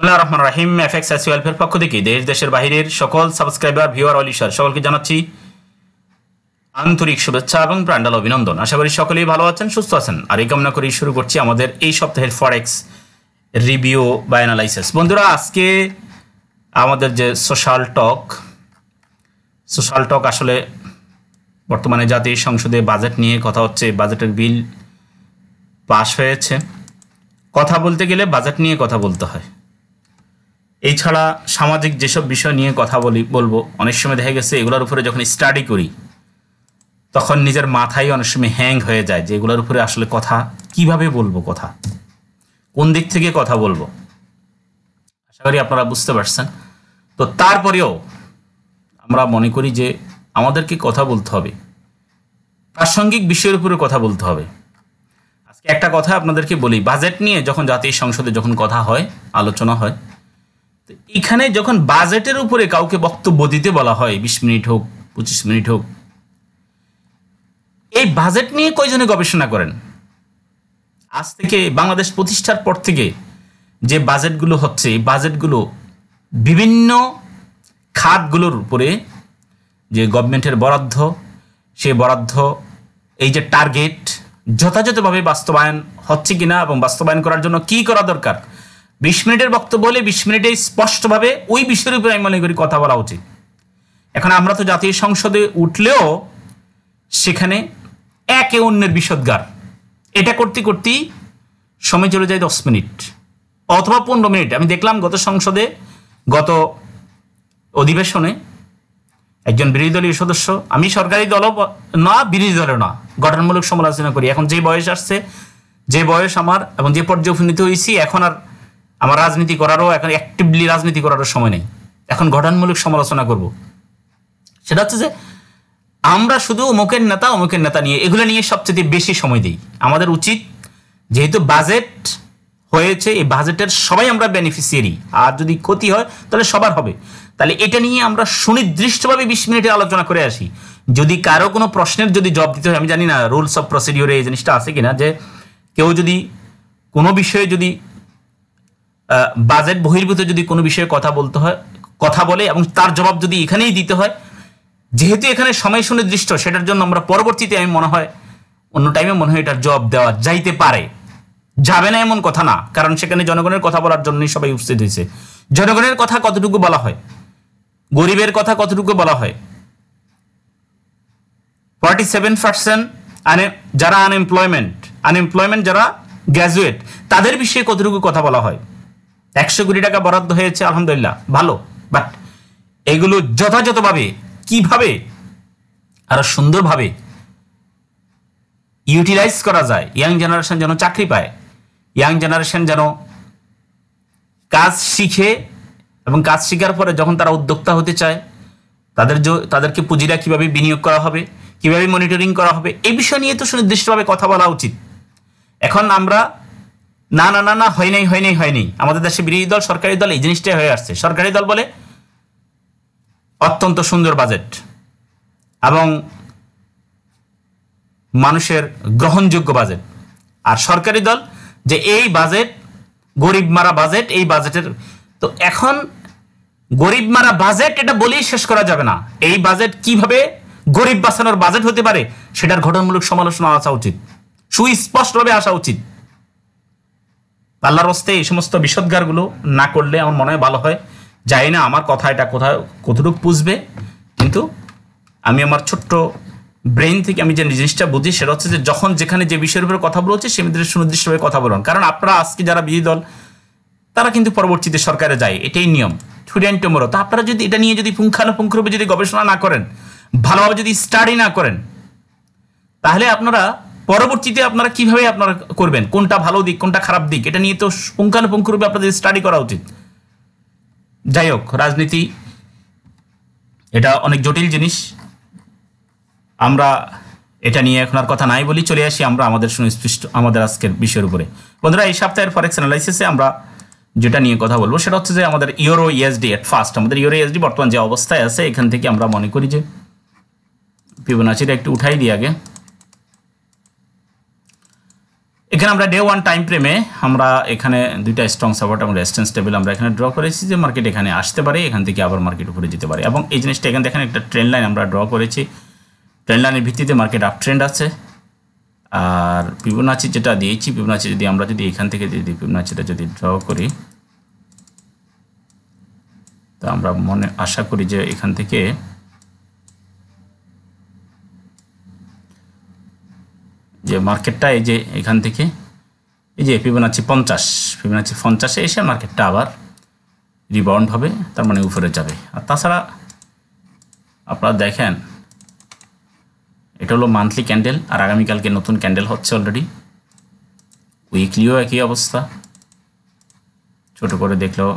বিসমুল্লাহ রহমান রাহিম এফ এক্স এস ওয়েলফের পক্ষ থেকে দেশ দেশের বাহিরের সকল সাবস্ক্রাইবার ভিওয়ার অলিশার সকলকে জানাচ্ছি আন্তরিক শুভেচ্ছা এবং প্রাণ্ডাল অভিনন্দন আশা করি সকলেই ভালো আছেন সুস্থ আছেন আর এই কামনা করেই শুরু করছি আমাদের এই সপ্তাহের ফরেক্স রিভিউ বা অ্যানালাইসিস বন্ধুরা আজকে আমাদের যে সোশ্যাল টক সোশ্যাল টক আসলে বর্তমানে জাতীয় সংসদে বাজেট নিয়ে কথা হচ্ছে বাজেটের বিল পাশ হয়েছে কথা বলতে গেলে বাজেট নিয়ে কথা বলতে হয় এছাড়া সামাজিক যেসব বিষয় নিয়ে কথা বলি বলবো অনেক সময় দেখা গেছে এগুলোর উপরে যখন স্টাডি করি তখন নিজের মাথায় অনেক সময় হ্যাং হয়ে যায় যে এগুলোর উপরে আসলে কথা কিভাবে বলবো কথা কোন দিক থেকে কথা বলবো আশা করি আপনারা বুঝতে পারছেন তো তারপরেও আমরা মনে করি যে আমাদেরকে কথা বলতে হবে প্রাসঙ্গিক বিষয়ের উপরে কথা বলতে হবে আজকে একটা কথা আপনাদেরকে বলি বাজেট নিয়ে যখন জাতীয় সংসদে যখন কথা হয় আলোচনা হয় এখানে যখন বাজেটের উপরে কাউকে বক্তব্য দিতে বলা হয় বিশ মিনিট হোক পঁচিশ মিনিট হোক এই বাজেট নিয়ে কয়জনে গবেষণা করেন আজ থেকে বাংলাদেশ প্রতিষ্ঠার পর থেকে যে বাজেটগুলো হচ্ছে এই বাজেটগুলো বিভিন্ন খাতগুলোর উপরে যে গভর্নমেন্টের বরাদ্দ সে বরাদ্দ এই যে টার্গেট যথাযথভাবে বাস্তবায়ন হচ্ছে কিনা এবং বাস্তবায়ন করার জন্য কি করা দরকার বিশ মিনিটের বক্তব্য হলে বিশ মিনিটে স্পষ্টভাবে ওই বিষয়ের উপরে আমি মনে করি কথা বলা উচিত এখন আমরা তো জাতীয় সংসদে উঠলেও সেখানে একে অন্যের বিষদগার এটা করতে করতেই সময় চলে যায় দশ মিনিট অথবা পনেরো মিনিট আমি দেখলাম গত সংসদে গত অধিবেশনে একজন বিরোধী দলীয় সদস্য আমি সরকারি দলও না বিরোধী দলও না গঠনমূলক সমালোচনা করি এখন যে বয়স আসছে যে বয়স আমার এবং যে পর্যায়ে উপনীত হয়েছি এখন আর আমার রাজনীতি করারও এখন অ্যাক্টিভলি রাজনীতি করারও সময় নেই এখন গঠনমূলক সমালোচনা করব সেটা হচ্ছে যে আমরা শুধু অমুকের নেতা অমুকের নেতা নিয়ে এগুলো নিয়ে সবচেয়ে বেশি সময় দিই আমাদের উচিত যেহেতু বাজেট হয়েছে এই বাজেটের সবাই আমরা বেনিফিসিয়ারি আর যদি ক্ষতি হয় তাহলে সবার হবে তাহলে এটা নিয়ে আমরা সুনির্দিষ্টভাবে বিশ মিনিটে আলোচনা করে আসি যদি কারো কোনো প্রশ্নের যদি জব দিতে হয় আমি জানি না রুলস অফ প্রসিডিওরে এই জিনিসটা আছে কিনা যে কেউ যদি কোনো বিষয়ে যদি বাজেট বহির্ভূত যদি কোনো বিষয়ে কথা বলতে হয় কথা বলে এবং তার জবাব যদি এখানেই দিতে হয় যেহেতু এখানে সময় সুনির্দিষ্ট সেটার জন্য আমরা পরবর্তীতে আমি মনে হয় অন্য টাইমে মনে হয় এটার জবাব দেওয়া যাইতে পারে যাবে না এমন কথা না কারণ সেখানে জনগণের কথা বলার জন্যই সবাই উপস্থিত হয়েছে জনগণের কথা কতটুকু বলা হয় গরিবের কথা কতটুকু বলা হয় ফর্টি সেভেন পার্সেন্ট যারা আনএমপ্লয়মেন্ট আনএমপ্লয়মেন্ট যারা গ্র্যাজুয়েট তাদের বিষয়ে কতটুকু কথা বলা হয় একশো কোটি টাকা বরাদ্দ হয়েছে আলহামদুলিল্লাহ ভালো বাট এগুলো যথাযথভাবে কিভাবে আরো সুন্দরভাবে ইউটিলাইজ করা যায় ইয়াং জেনারেশন যেন চাকরি পায় ইয়াং জেনারেশন যেন কাজ শিখে এবং কাজ শেখার পরে যখন তারা উদ্যোক্তা হতে চায় তাদের তাদেরকে পুঁজিরা কিভাবে বিনিয়োগ করা হবে কিভাবে মনিটরিং করা হবে এই বিষয় নিয়ে তো সুনির্দিষ্টভাবে কথা বলা উচিত এখন আমরা না না না না হয় নাই হয় নাই হয় নাই আমাদের দেশে বিরোধী দল সরকারি দল এই জিনিসটাই হয়ে আসছে সরকারি দল বলে অত্যন্ত সুন্দর বাজেট এবং মানুষের গ্রহণযোগ্য বাজেট আর সরকারি দল যে এই বাজেট গরিব মারা বাজেট এই বাজেটের তো এখন গরিব মারা বাজেট এটা বলেই শেষ করা যাবে না এই বাজেট কিভাবে গরিব বাঁচানোর বাজেট হতে পারে সেটার ঘটনমূলক সমালোচনা আসা উচিত সুস্পষ্টভাবে আসা উচিত আল্লাহর রস্তে এই সমস্ত বিষদগারগুলো না করলে আমার মনে হয় ভালো হয় জানি না আমার কথা এটা কোথায় কতটুকু পুষবে কিন্তু আমি আমার ছোট্ট ব্রেন থেকে আমি যে জিনিসটা বুঝি সেটা হচ্ছে যে যখন যেখানে যে বিষয়ের উপরে কথা বলছে সে বিষয়ে সুনির্দিষ্টভাবে কথা বলুন কারণ আপনারা আজকে যারা বিরোধী দল তারা কিন্তু পরবর্তীতে সরকারে যায় এটাই নিয়ম ছুটিয়ান টোমরো তো আপনারা যদি এটা নিয়ে যদি পুঙ্খানুপুঙ্খরূপে যদি গবেষণা না করেন ভালোভাবে যদি স্টাডি না করেন তাহলে আপনারা পরবর্তীতে আপনারা কিভাবে আপনারা করবেন কোনটা ভালো দিক কোনটা খারাপ দিক এটা নিয়ে তো পুঙ্খানুপুঙ্খরূপে আপনাদের স্টাডি করা উচিত যাই হোক রাজনীতি এটা অনেক জটিল জিনিস আমরা এটা নিয়ে এখন আর কথা নাই বলি চলে আসি আমরা আমাদের সুনির্দিষ্ট আমাদের আজকের বিষয়ের উপরে বন্ধুরা এই সপ্তাহের ফরেক্স অ্যানালাইসিসে আমরা যেটা নিয়ে কথা বলবো সেটা হচ্ছে যে আমাদের ইউরো ইএসডি এট ফার্স্ট আমাদের ইউরো ইএসডি e বর্তমান যে অবস্থায় আছে এখান থেকে আমরা মনে করি যে পিবনাচিটা একটু উঠাই দিই আগে এখানে আমরা ডে ওয়ান টাইম ফ্রেমে আমরা এখানে দুইটা স্ট্রং সাপোর্ট এবং রেজিস্ট্যান্স টেবিল আমরা এখানে ড্র করেছি যে মার্কেট এখানে আসতে পারে এখান থেকে আবার মার্কেট উপরে যেতে পারে এবং এই জিনিসটা এখানে দেখেন একটা ট্রেন্ড লাইন আমরা ড্র করেছি ট্রেন্ড লাইনের ভিত্তিতে মার্কেট আপ ট্রেন্ড আছে আর পিবনাচি যেটা দিয়েছি পিবনাচি যদি আমরা যদি এখান থেকে যদি পিবনাচিটা যদি ড্র করি তো আমরা মনে আশা করি যে এখান থেকে যে মার্কেটটা এই যে এখান থেকে এই যে আছে পঞ্চাশ আছে পঞ্চাশে এসে মার্কেটটা আবার রিবাউন্ড হবে তার মানে উপরে যাবে আর তাছাড়া আপনারা দেখেন এটা হলো মান্থলি ক্যান্ডেল আর আগামীকালকে নতুন ক্যান্ডেল হচ্ছে অলরেডি উইকলিও একই অবস্থা ছোট করে দেখলেও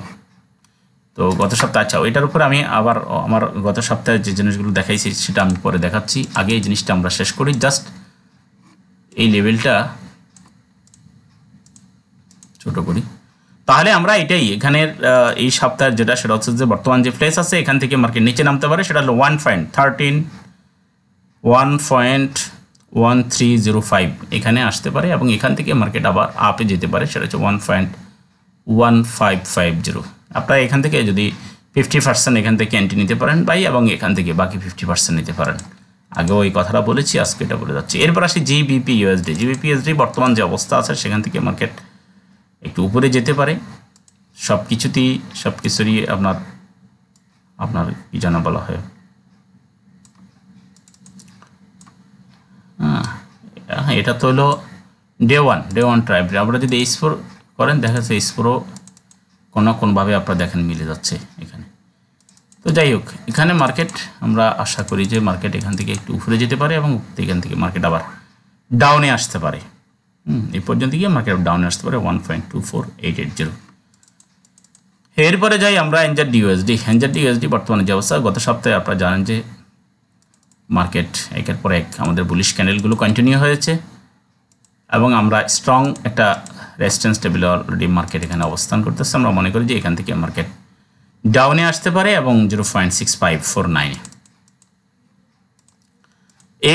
তো গত সপ্তাহে আচ্ছা ওইটার উপরে আমি আবার আমার গত সপ্তাহে যে জিনিসগুলো দেখাইছি সেটা আমি পরে দেখাচ্ছি আগে এই জিনিসটা আমরা শেষ করি জাস্ট এই লেভেলটা ছোট করি তাহলে আমরা এটাই এখানের এই সপ্তাহের যেটা সেটা হচ্ছে যে বর্তমান যে প্লেস আছে এখান থেকে মার্কেট নিচে নামতে পারে সেটা হলো one point thirteen one point one three zero five এখানে আসতে পারে এবং এখান থেকে মার্কেট আবার আপে যেতে পারে সেটা হচ্ছে one point one five five zero আপনারা এখান থেকে যদি ফিফটি পার্সেন্ট এখান থেকে এন্ট্রি নিতে পারেন বাই এবং এখান থেকে বাকি ফিফটি পার্সেন্ট নিতে পারেন আগেও এই কথাটা বলেছি আজকে এটা বলে যাচ্ছি এরপর আসি জিবিপি ইউএসডি জিবিপি ইউএসডি বর্তমান যে অবস্থা আছে সেখান থেকে মার্কেট একটু উপরে যেতে পারে সব কিছুতেই সব কিছুরই আপনার আপনার কি জানা বলা হয় হ্যাঁ এটা তো হলো day one day one tribe আপনারা যদি এইচ করেন দেখা যাচ্ছে এইচ কোনো কোনোভাবে আপনারা দেখেন মিলে যাচ্ছে এখানে তো যাই হোক এখানে মার্কেট আমরা আশা করি যে মার্কেট এখান থেকে একটু উপরে যেতে পারে এবং এখান থেকে মার্কেট আবার ডাউনে আসতে পারে হুম এই পর্যন্ত গিয়ে মার্কেট ডাউনে আসতে পারে one point two four eight eight zero এরপরে যাই আমরা এনজার ডিউএসডি এনজার ডিউএসডি বর্তমানে যে অবস্থা গত সপ্তাহে আপনারা জানেন যে মার্কেট একের পর এক আমাদের বুলিশ ক্যান্ডেলগুলো কন্টিনিউ হয়েছে এবং আমরা স্ট্রং একটা রেসিস্টেন্স টেবিল অলরেডি মার্কেট এখানে অবস্থান করতেছে আমরা মনে করি যে এখান থেকে মার্কেট ডাউনে আসতে পারে এবং zero point six five four নাইনে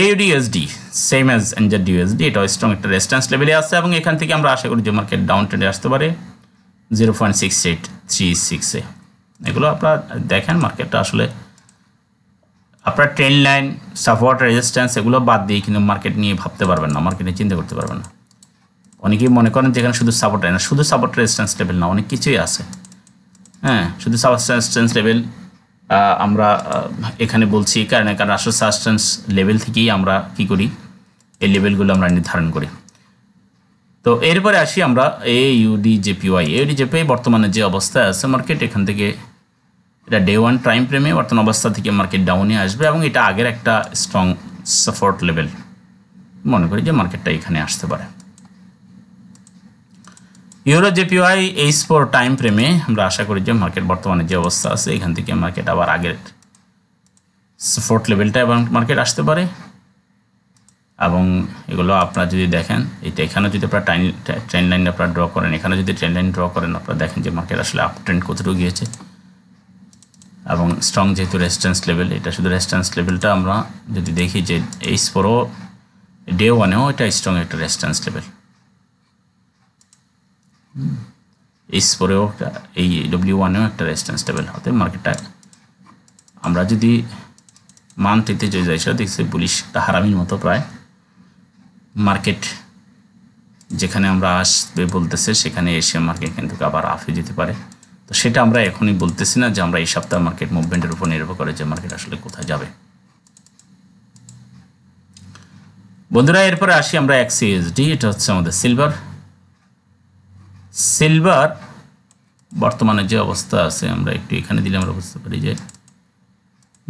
এইউডিএসডি সেম অ্যাজ এনজার ডিউএসডি এটা স্ট্রং একটা রেস্টেন্স লেভেলে আসছে এবং এখান থেকে আমরা আশা করি যে মার্কেট ডাউন ট্রেন্ডে আসতে পারে zero point six eight three সিক্সে এগুলো আপনারা দেখেন মার্কেটটা আসলে আপনার ট্রেন লাইন সাপোর্ট রেজিস্ট্যান্স এগুলো বাদ দিয়ে কিন্তু মার্কেট নিয়ে ভাবতে পারবেন না মার্কেট নিয়ে চিন্তা করতে পারবেন না অনেকেই মনে করেন যেখানে শুধু সাপোর্ট হয় না শুধু সাপোর্ট রেজিস্ট্যান্স লেভেল না অনেক কিছুই আছে হ্যাঁ শুধু সাবস্টান্স লেভেল আমরা এখানে বলছি কারণ কারণ আসল সাবস্টান্স লেভেল থেকেই আমরা কি করি এই লেভেলগুলো আমরা নির্ধারণ করি তো এরপরে আসি আমরা AUD JPY J JPI বর্তমানে যে অবস্থায় আছে মার্কেট এখান থেকে এটা ডে ওয়ান টাইম প্রেমে বর্তমান অবস্থা থেকে মার্কেট ডাউনে আসবে এবং এটা আগের একটা স্ট্রং সাপোর্ট লেভেল মনে করি যে মার্কেটটা এখানে আসতে পারে ইউরো জেপিওয়াই এইচ স্পোর টাইম ফ্রেমে আমরা আশা করি যে মার্কেট বর্তমানে যে অবস্থা আছে এখান থেকে মার্কেট আবার আগের ফোর্থ লেভেলটা এবং মার্কেট আসতে পারে এবং এগুলো আপনারা যদি দেখেন এটা এখানে যদি আপনারা টাইম ট্রেন লাইন আপনারা ড্র করেন এখানে যদি ট্রেন লাইন ড্র করেন আপনারা দেখেন যে মার্কেট আসলে আপ ট্রেন্ড কতটুকু গিয়েছে এবং স্ট্রং যেহেতু রেজিস্ট্যান্স লেভেল এটা শুধু রেজিস্ট্যান্স লেভেলটা আমরা যদি দেখি যে এইচ ফোরও ডে ওয়ানেও এটা স্ট্রং একটা রেজিস্ট্যান্স লেভেল এইচ ফোরেও একটা এই ডব্লিউ ওয়ানেও একটা রেজিস্ট্যান্স টেবিল হাতে মার্কেট আমরা যদি মান্থলিতে যদি যাই সেটা দেখছি পুলিশ একটা হারামির মতো প্রায় মার্কেট যেখানে আমরা আসবে বলতেছে সেখানে এশিয়া মার্কেট কিন্তু আবার আফে যেতে পারে তো সেটা আমরা এখনই বলতেছি না যে আমরা এই সপ্তাহ মার্কেট মুভমেন্টের উপর নির্ভর করে যে মার্কেট আসলে কোথায় যাবে বন্ধুরা এরপরে আসি আমরা এক্সিএসডি এটা হচ্ছে আমাদের সিলভার সিলভার বর্তমানে যে অবস্থা আছে আমরা একটু এখানে দিলে আমরা বুঝতে পারি যে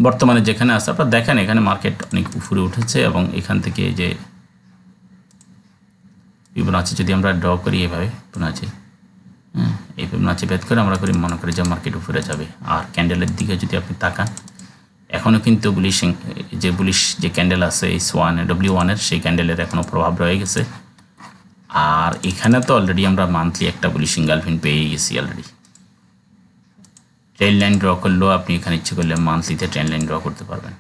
বর্তমানে যেখানে আছে আপনারা দেখেন এখানে মার্কেট অনেক উপরে উঠেছে এবং এখান থেকে যে আছে যদি আমরা ড্র করি এভাবে আছে হ্যাঁ এই ফিবোনাচি ভেদ করে আমরা করি মনে করি যে মার্কেট উপরে যাবে আর ক্যান্ডেলের দিকে যদি আপনি তাকান এখনও কিন্তু বুলিশ যে বুলিশ যে ক্যান্ডেল আছে এই ওয়ানের ডব্লিউ ওয়ানের সেই ক্যান্ডেলের এখনও প্রভাব রয়ে গেছে আর এখানে তো অলরেডি আমরা মান্থলি একটা সিঙ্গাল ফিন পেয়ে গেছি অলরেডি ট্রেন লাইন ড্র করলেও আপনি এখানে ইচ্ছে করলে মান্থলিতে ট্রেন লাইন ড্র করতে পারবেন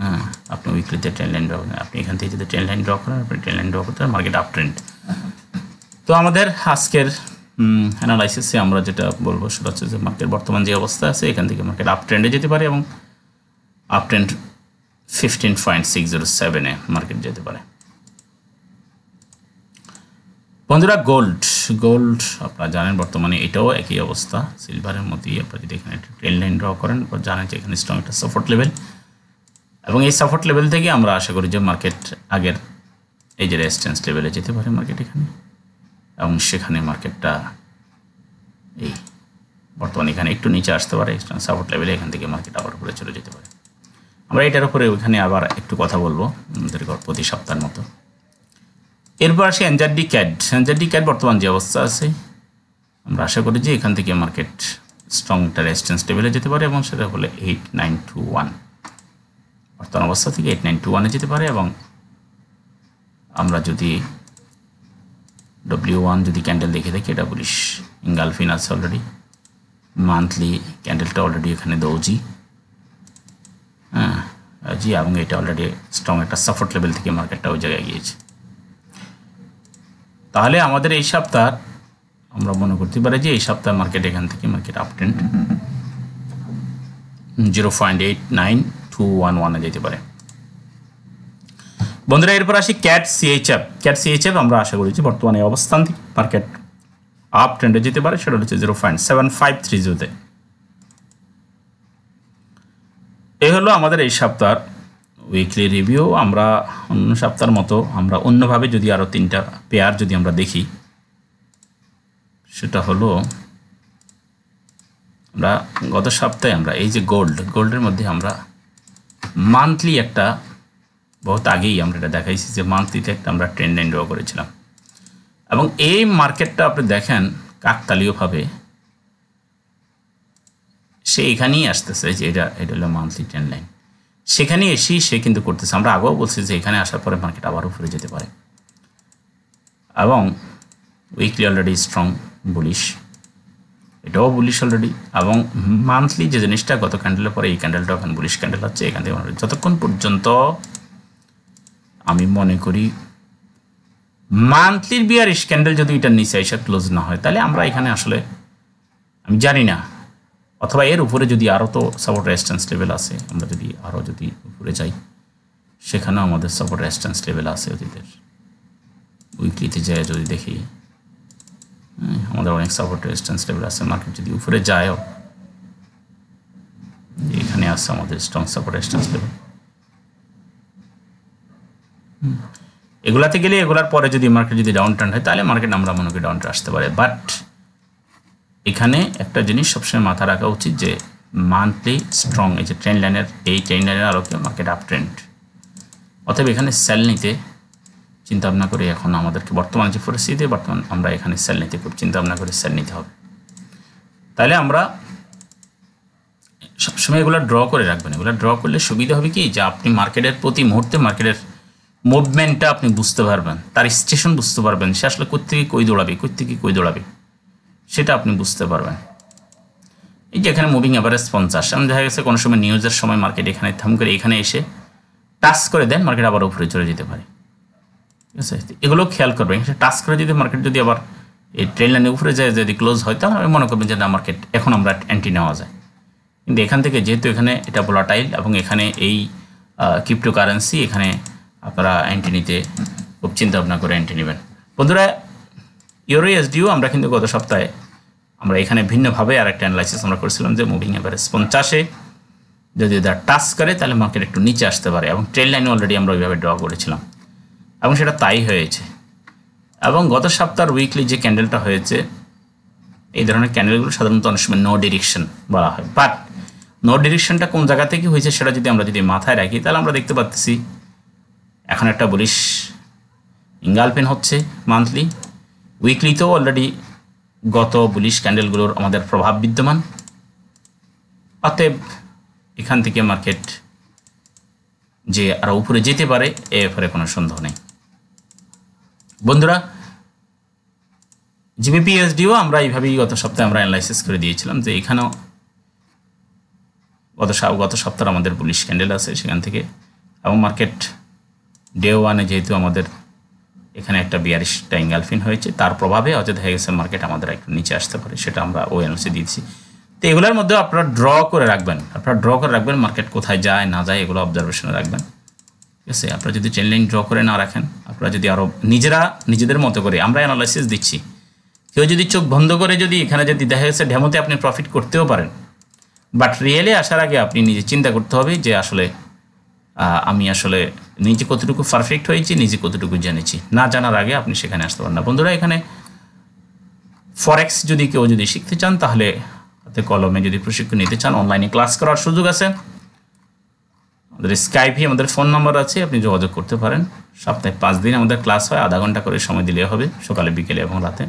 হ্যাঁ আপনি উইকলিতে ট্রেন লাইন ড্র করেন আপনি এখান থেকে যদি ট্রেন লাইন ড্র করেন আপনি ট্রেন লাইন ড্র করতে পারেন মার্কেট আপ ট্রেন্ড তো আমাদের আজকের অ্যানালাইসিসে আমরা যেটা বলবো সেটা হচ্ছে যে মার্কেট বর্তমান যে অবস্থা আছে এখান থেকে মার্কেট আপ ট্রেন্ডে যেতে পারে এবং up trend fifteen point six zero সেভেনে মার্কেট যেতে পারে বন্ধুরা গোল্ড গোল্ড আপনারা জানেন বর্তমানে এটাও একই অবস্থা সিলভারের মতোই আপনারা যদি এখানে একটা ট্রেন লাইন ড্র করেন বা জানেন যে এখানে স্ট্রং একটা সাপোর্ট লেভেল এবং এই সাপোর্ট লেভেল থেকে আমরা আশা করি যে মার্কেট আগের এই যে রেজিস্ট্যান্স লেভেলে যেতে পারে মার্কেট এখানে এবং সেখানে মার্কেটটা এই বর্তমানে এখানে একটু নিচে আসতে পারে সাপোর্ট লেভেলে এখান থেকে মার্কেট আবার উপরে চলে যেতে পারে আমরা এটার উপরে ওইখানে আবার একটু কথা বলবো আমাদের প্রতি সপ্তাহের মতো এরপর আসি এনজারডি ক্যাড এনজারডি ক্যাড বর্তমান যে অবস্থা আছে আমরা আশা করি যে এখান থেকে মার্কেট স্ট্রংটা রেজিস্ট্যান্স লেভেলে যেতে পারে এবং সেটা হলে এইট নাইন টু ওয়ান বর্তমান অবস্থা থেকে এইট নাইন টু ওয়ানে যেতে পারে এবং আমরা যদি ডব্লিউ ওয়ান যদি ক্যান্ডেল দেখে থাকি এটা বলিস ইঙ্গালফিন আছে অলরেডি মান্থলি ক্যান্ডেলটা অলরেডি এখানে দৌজি হ্যাঁ জি এবং এটা অলরেডি স্ট্রং একটা সাপোর্ট লেভেল থেকে মার্কেটটা ওই জায়গায় গিয়েছে তাহলে আমাদের এই সপ্তাহ আমরা মনে করতে পারি যে এই সপ্তাহ মার্কেট এখান থেকে market trend zero point eight nine two one ওয়ানে যেতে পারে বন্ধুরা এরপর আসি ক্যাট সিএইচএফ ক্যাট সিএইচএফ আমরা আশা করেছি বর্তমানে অবস্থান থেকে মার্কেট আপ ট্রেন্ডে যেতে পারে সেটা হচ্ছে zero point seven five three জিরোতে এ হলো আমাদের এই সপ্তাহ উইকলি রিভিউ আমরা অন্য সপ্তাহের মতো আমরা অন্যভাবে যদি আরও তিনটা পেয়ার যদি আমরা দেখি সেটা হলো আমরা গত সপ্তাহে আমরা এই যে গোল্ড গোল্ডের মধ্যে আমরা মান্থলি একটা বহুত আগেই আমরা এটা দেখাইছি যে মান্থলিতে একটা আমরা ট্রেন্ড এন্ড ড্র করেছিলাম এবং এই মার্কেটটা আপনি দেখেন কাকতালীয়ভাবে সে এখানেই আসতেছে যে এটা এটা হলো মান্থলি ট্রেন্ড লাইন সেখানে এসেই সে কিন্তু করতেছে আমরা আগেও বলছি যে এখানে আসার পরে মার্কেট আবার উপরে যেতে পারে এবং উইকলি অলরেডি স্ট্রং বুলিশ এটাও বুলিশ অলরেডি এবং মান্থলি যে জিনিসটা গত ক্যান্ডেলের পরে এই ক্যান্ডেলটা ওখানে বুলিশ ক্যান্ডেল হচ্ছে এখান থেকে যতক্ষণ পর্যন্ত আমি মনে করি মান্থলির বিয়ারিশ ক্যান্ডেল যদি এটার নিচে এসে ক্লোজ না হয় তাহলে আমরা এখানে আসলে আমি জানি না অথবা এর উপরে যদি আরও তো সাপোর্ট রেজিস্ট্যান্স লেভেল আছে আমরা যদি আরও যদি উপরে যাই সেখানেও আমাদের সাপোর্ট রেজিস্ট্যান্স লেভেল আছে অতীতের উইকলিতে যায় যদি দেখি আমাদের অনেক সাপোর্ট রেজিস্ট্যান্স লেভেল আছে মার্কেট যদি উপরে যায়ও এখানে আসছে আমাদের স্ট্রং সাপোর্ট রেজিস্ট্যান্স লেভেল এগুলাতে গেলে এগুলার পরে যদি মার্কেট যদি ডাউন টার্ন হয় তাহলে মার্কেট আমরা মনে করি ডাউন আসতে পারে বাট এখানে একটা জিনিস সবসময় মাথা রাখা উচিত যে মান্থলি স্ট্রং এই যে ট্রেন লাইনের এই ট্রেন লাইনের কেউ মার্কেট আপ ট্রেন্ড অতএব এখানে সেল নিতে চিন্তা ভাবনা করে এখন আমাদেরকে বর্তমান যে পরিস্থিতি বর্তমান আমরা এখানে সেল নিতে খুব চিন্তা ভাবনা করে সেল নিতে হবে তাহলে আমরা সবসময় এগুলো ড্র করে রাখবেন এগুলো ড্র করলে সুবিধা হবে কি যে আপনি মার্কেটের প্রতি মুহূর্তে মার্কেটের মুভমেন্টটা আপনি বুঝতে পারবেন তার স্টেশন বুঝতে পারবেন সে আসলে কোথেকে কই দৌড়াবে কোথেকে কই দৌড়াবে সেটা আপনি বুঝতে পারবেন এই যে এখানে মুভিং অ্যাভারেজ পঞ্চাশ আমি দেখা গেছে কোনো সময় নিউজের সময় মার্কেট এখানে থাম করে এখানে এসে টাচ করে দেন মার্কেট আবার উপরে চলে যেতে পারে ঠিক আছে এগুলো খেয়াল করবেন টাচ করে যদি মার্কেট যদি আবার এই ট্রেন লাইনে উপরে যায় যদি ক্লোজ হয় তাহলে আমি মনে করবেন যে না মার্কেট এখন আমরা অ্যান্টি নেওয়া যায় কিন্তু এখান থেকে যেহেতু এখানে এটা টাইল এবং এখানে এই ক্রিপ্টোকারেন্সি এখানে আপনারা অ্যান্টি নিতে খুব চিন্তা ভাবনা করে অ্যান্টি নেবেন বন্ধুরা ইউরো এসডিও আমরা কিন্তু গত সপ্তাহে আমরা এখানে ভিন্নভাবে আর একটা অ্যানালাইসিস আমরা করেছিলাম যে মুভিং অ্যাভারেজ পঞ্চাশে যদি তার টাচ করে তাহলে মার্কেট একটু নিচে আসতে পারে এবং ট্রেন লাইন অলরেডি আমরা ওইভাবে ড্র করেছিলাম এবং সেটা তাই হয়েছে এবং গত সপ্তাহের উইকলি যে ক্যান্ডেলটা হয়েছে এই ধরনের ক্যান্ডেলগুলো সাধারণত অনেক সময় নো ডিরেকশন বলা হয় বাট নো ডিরেকশনটা কোন জায়গা থেকে হয়েছে সেটা যদি আমরা যদি মাথায় রাখি তাহলে আমরা দেখতে পাচ্ছি এখন একটা বলিশ ইঙ্গালপেন হচ্ছে মান্থলি উইকলিতেও অলরেডি গত বুলিশ ক্যান্ডেলগুলোর আমাদের প্রভাব বিদ্যমান অতএব এখান থেকে মার্কেট যে আরও উপরে যেতে পারে এ ব্যাপারে কোনো সন্দেহ নেই বন্ধুরা জিবিপিএসডিও আমরা এইভাবেই গত সপ্তাহে আমরা অ্যানালাইসিস করে দিয়েছিলাম যে এখানেও গত গত সপ্তাহে আমাদের পুলিশ ক্যান্ডেল আছে সেখান থেকে এবং মার্কেট ডে ওয়ানে যেহেতু আমাদের এখানে একটা বিয়ারিশ ট্যাঙ্গাল ফিন হয়েছে তার প্রভাবে হয়ে গেছে মার্কেট আমাদের একটু নিচে আসতে পারে সেটা আমরা ও অ্যানালিসে দিচ্ছি তো এগুলোর মধ্যে আপনারা ড্র করে রাখবেন আপনারা ড্র করে রাখবেন মার্কেট কোথায় যায় না যায় এগুলো অবজারভেশনে রাখবেন ঠিক আছে আপনারা যদি চেন লাইন ড্র করে না রাখেন আপনারা যদি আরও নিজেরা নিজেদের মতো করে আমরা অ্যানালাইসিস দিচ্ছি কেউ যদি চোখ বন্ধ করে যদি এখানে যদি দেখা গেছে ঢেমোতে আপনি প্রফিট করতেও পারেন বাট রিয়েলি আসার আগে আপনি নিজে চিন্তা করতে হবে যে আসলে আমি আসলে নিজে কতটুকু পারফেক্ট হয়েছি নিজে কতটুকু জেনেছি না জানার আগে আপনি সেখানে আসতে পারেন না বন্ধুরা এখানে ফরেক্স যদি কেউ যদি শিখতে চান তাহলে হাতে কলমে যদি প্রশিক্ষণ নিতে চান অনলাইনে ক্লাস করার সুযোগ আছে আমাদের স্কাইপে আমাদের ফোন নাম্বার আছে আপনি যোগাযোগ করতে পারেন সপ্তাহে পাঁচ দিন আমাদের ক্লাস হয় আধা ঘন্টা করে সময় দিলে হবে সকালে বিকেলে এবং রাতে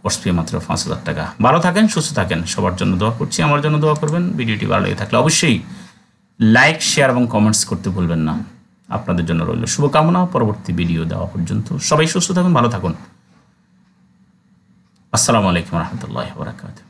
কোর্স ফি মাত্র পাঁচ হাজার টাকা ভালো থাকেন সুস্থ থাকেন সবার জন্য দোয়া করছি আমার জন্য দোয়া করবেন ভিডিওটি ভালো লেগে থাকলে অবশ্যই লাইক শেয়ার এবং কমেন্টস করতে ভুলবেন না আপনাদের জন্য রইল শুভকামনা পরবর্তী ভিডিও দেওয়া পর্যন্ত সবাই সুস্থ থাকুন ভালো থাকুন আসসালামু আলাইকুম রহমতুল্লাহ বরাকাতু